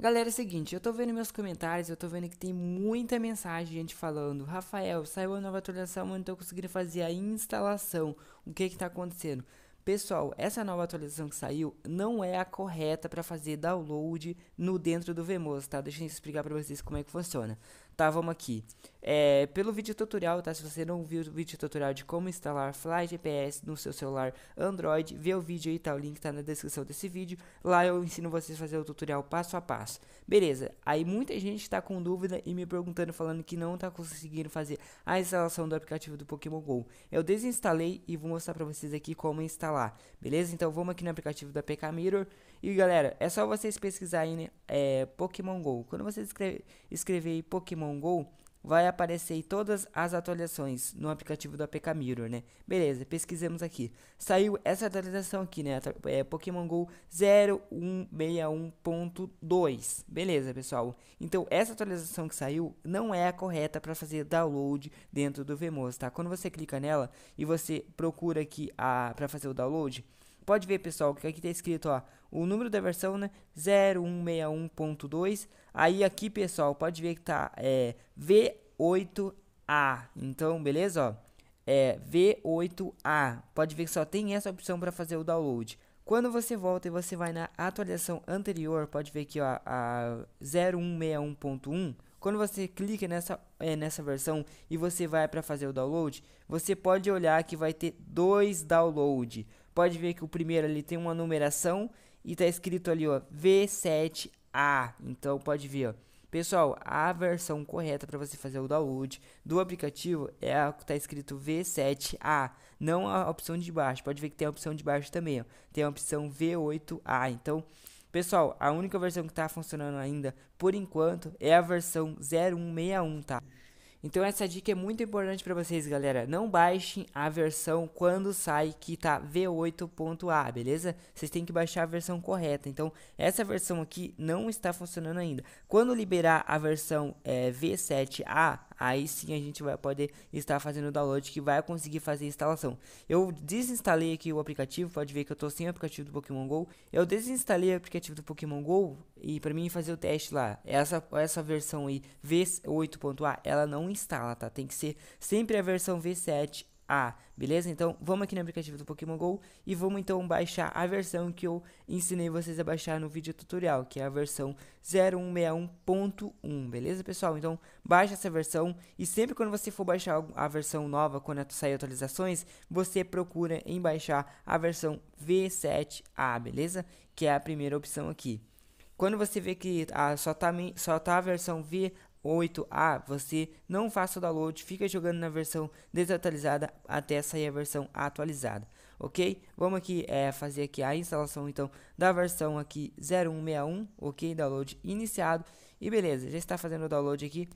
Galera, é o seguinte, eu tô vendo meus comentários, eu tô vendo que tem muita mensagem, gente falando. Rafael, saiu a nova atualização, mas não tô conseguindo fazer a instalação. O que que tá acontecendo? Pessoal, essa nova atualização que saiu não é a correta para fazer download no dentro do Vemos, tá? Deixa eu explicar para vocês como é que funciona. Tá, vamos aqui. É, pelo vídeo tutorial, tá? Se você não viu o vídeo tutorial de como instalar Fly GPS no seu celular Android, vê o vídeo aí, tá? O link tá na descrição desse vídeo. Lá eu ensino vocês a fazer o tutorial passo a passo. Beleza, aí muita gente tá com dúvida e me perguntando, falando que não tá conseguindo fazer a instalação do aplicativo do Pokémon GO. Eu desinstalei e vou mostrar pra vocês aqui como instalar, beleza? Então vamos aqui no aplicativo da PK Mirror. E galera, é só vocês pesquisarem né? é, Pokémon GO. Quando vocês escreverem escrever Pokémon Pokémon GO, vai aparecer todas as atualizações no aplicativo do APK Mirror, né? Beleza, pesquisamos aqui. Saiu essa atualização aqui, né? É Pokémon GO 0161.2. Beleza, pessoal. Então, essa atualização que saiu não é a correta para fazer download dentro do Vemos, tá? Quando você clica nela e você procura aqui a para fazer o download, pode ver, pessoal, que aqui está escrito, ó, o número da versão, né, 0161.2. Aí aqui, pessoal, pode ver que tá é, V8A. Então, beleza, ó, é V8A. Pode ver que só tem essa opção para fazer o download. Quando você volta e você vai na atualização anterior, pode ver aqui, ó, a 0161.1. Quando você clica nessa, é, nessa versão e você vai para fazer o download, você pode olhar que vai ter dois downloads pode ver que o primeiro ali tem uma numeração e tá escrito ali, ó, V7A. Então pode ver, ó. Pessoal, a versão correta para você fazer o download do aplicativo é a que está escrito V7A, não a opção de baixo. Pode ver que tem a opção de baixo também, ó. tem a opção V8A. Então, pessoal, a única versão que está funcionando ainda por enquanto é a versão 0161, tá? Então essa dica é muito importante para vocês, galera. Não baixem a versão quando sai que tá V8.A, beleza? Vocês têm que baixar a versão correta. Então essa versão aqui não está funcionando ainda. Quando liberar a versão é, eh, V7A, aí sim a gente vai poder estar fazendo o download que vai conseguir fazer a instalação. Eu desinstalei aqui o aplicativo, pode ver que eu estou sem o aplicativo do Pokémon GO. Eu desinstalei o aplicativo do Pokémon GO e para mim fazer o teste lá, essa, essa versão aí V8.A, ela não instala, tá? Tem que ser sempre a versão V7 a, ah, beleza? Então vamos aqui no aplicativo do Pokémon GO e vamos então baixar a versão que eu ensinei vocês a baixar no vídeo tutorial, que é a versão 0161.1, beleza pessoal? Então baixa essa versão e sempre quando você for baixar a versão nova, quando sair atualizações, você procura em baixar a versão V7A, beleza? Que é a primeira opção aqui. Quando você vê que ah, só, tá, só tá a versão V 8A, ah, você não faça o download, fica jogando na versão desatualizada até sair a versão atualizada, ok? Vamos aqui é, fazer aqui a instalação então da versão aqui 0161, ok? Download iniciado e beleza, já está fazendo o download aqui,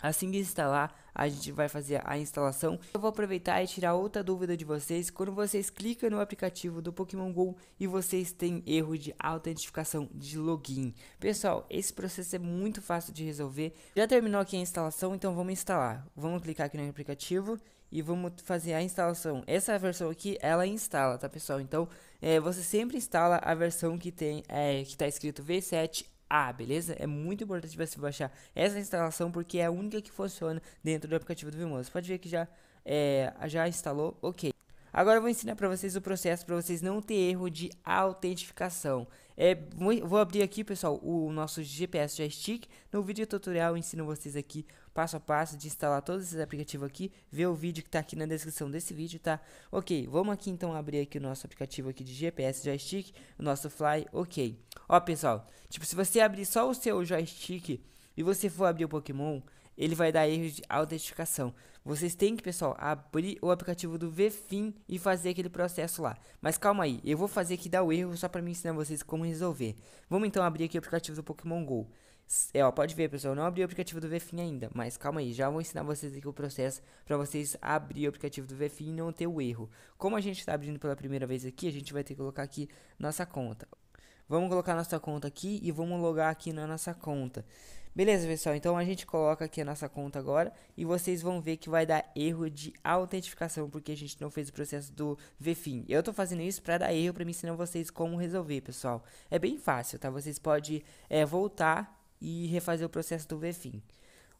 Assim que instalar, a gente vai fazer a instalação. Eu vou aproveitar e tirar outra dúvida de vocês. Quando vocês clicam no aplicativo do Pokémon GO e vocês têm erro de autentificação de login. Pessoal, esse processo é muito fácil de resolver. Já terminou aqui a instalação, então vamos instalar. Vamos clicar aqui no aplicativo e vamos fazer a instalação. Essa versão aqui, ela instala, tá pessoal? Então, é, você sempre instala a versão que tem, é, que tá escrito V7 ah, beleza? É muito importante você baixar essa instalação porque é a única que funciona dentro do aplicativo do Vimeo. Você pode ver que já, é, já instalou, ok. Agora eu vou ensinar para vocês o processo para vocês não ter erro de autentificação. É, vou abrir aqui, pessoal, o nosso GPS joystick. No vídeo tutorial eu ensino vocês aqui passo a passo de instalar todos esses aplicativos aqui, ver o vídeo que está aqui na descrição desse vídeo, tá? Ok, vamos aqui então abrir aqui o nosso aplicativo aqui de GPS joystick, o nosso Fly, ok. Ó pessoal, tipo se você abrir só o seu joystick e você for abrir o Pokémon, ele vai dar erro de autenticação. Vocês têm que, pessoal, abrir o aplicativo do VFIN e fazer aquele processo lá. Mas calma aí, eu vou fazer que dá o erro só para me ensinar vocês como resolver. Vamos então abrir aqui o aplicativo do Pokémon GO. É, ó, pode ver, pessoal, eu não abri o aplicativo do Vefin ainda, mas calma aí, já vou ensinar vocês aqui o processo para vocês abrir o aplicativo do Vefin e não ter o erro. Como a gente está abrindo pela primeira vez aqui, a gente vai ter que colocar aqui nossa conta. Vamos colocar nossa conta aqui e vamos logar aqui na nossa conta. Beleza, pessoal? Então a gente coloca aqui a nossa conta agora e vocês vão ver que vai dar erro de autentificação porque a gente não fez o processo do VFIN. Eu tô fazendo isso para dar erro para me ensinar vocês como resolver, pessoal. É bem fácil, tá? Vocês podem é, voltar e refazer o processo do VFIN.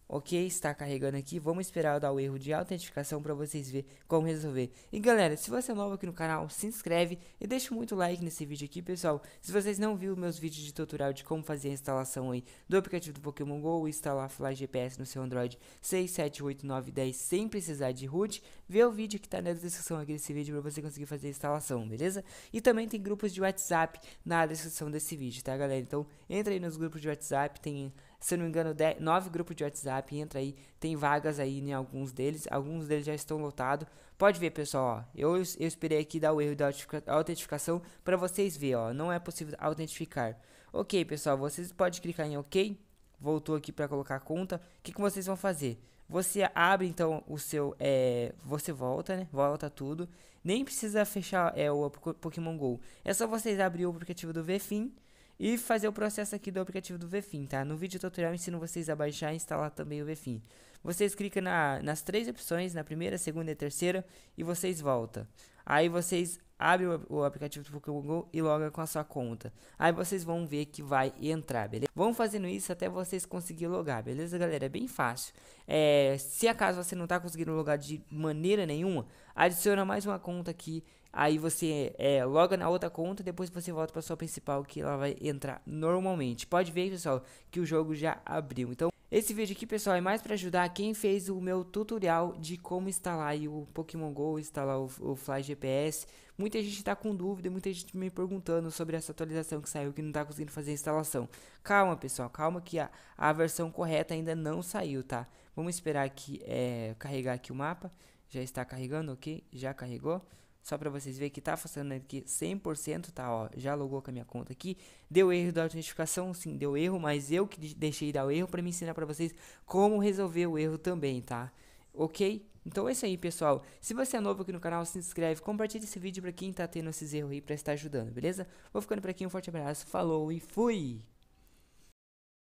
Ok, está carregando aqui. Vamos esperar dar o erro de autenticação para vocês verem como resolver. E galera, se você é novo aqui no canal, se inscreve e deixa muito like nesse vídeo aqui, pessoal. Se vocês não viram meus vídeos de tutorial de como fazer a instalação aí do aplicativo do Pokémon GO ou instalar Flash GPS no seu Android 6, 7, 8, 9, 10 sem precisar de root, vê o vídeo que está na descrição aqui desse vídeo para você conseguir fazer a instalação, beleza? E também tem grupos de WhatsApp na descrição desse vídeo, tá galera? Então entra aí nos grupos de WhatsApp, tem se não me engano, 9 grupos de WhatsApp, entra aí, tem vagas aí em né, alguns deles, alguns deles já estão lotados. Pode ver, pessoal, ó, eu, eu esperei aqui dar o erro da autentificação para vocês verem, ó, não é possível autentificar. Ok, pessoal, vocês podem clicar em OK, voltou aqui para colocar a conta, o que, que vocês vão fazer? Você abre então o seu. É, você volta, né? Volta tudo. Nem precisa fechar é, o Pokémon GO. É só vocês abrir o aplicativo do VFIN e fazer o processo aqui do aplicativo do VFIN, tá? No vídeo tutorial ensino vocês a baixar e instalar também o VFIN. Vocês clicam na, nas três opções, na primeira, segunda e terceira, e vocês voltam. Aí vocês abre o aplicativo do Pokémon Go e loga com a sua conta. Aí vocês vão ver que vai entrar, beleza? Vão fazendo isso até vocês conseguirem logar, beleza, galera? É bem fácil. É, se acaso você não está conseguindo logar de maneira nenhuma, adiciona mais uma conta aqui. Aí você é, loga na outra conta, depois você volta para sua principal que ela vai entrar normalmente. Pode ver, pessoal, que o jogo já abriu. Então esse vídeo aqui, pessoal, é mais para ajudar quem fez o meu tutorial de como instalar o Pokémon GO, instalar o, o Fly GPS. Muita gente está com dúvida, muita gente me perguntando sobre essa atualização que saiu, que não está conseguindo fazer a instalação. Calma, pessoal, calma que a, a versão correta ainda não saiu, tá? Vamos esperar aqui, é, carregar aqui o mapa. Já está carregando, ok? Já carregou. Só para vocês verem que tá funcionando aqui 100%, tá, ó, já logou com a minha conta aqui. Deu erro da autentificação, sim, deu erro, mas eu que deixei dar o erro para me ensinar para vocês como resolver o erro também, tá? Ok? Então é isso aí, pessoal. Se você é novo aqui no canal, se inscreve, compartilha esse vídeo para quem tá tendo esses erros aí para estar ajudando, beleza? Vou ficando por aqui, um forte abraço, falou e fui!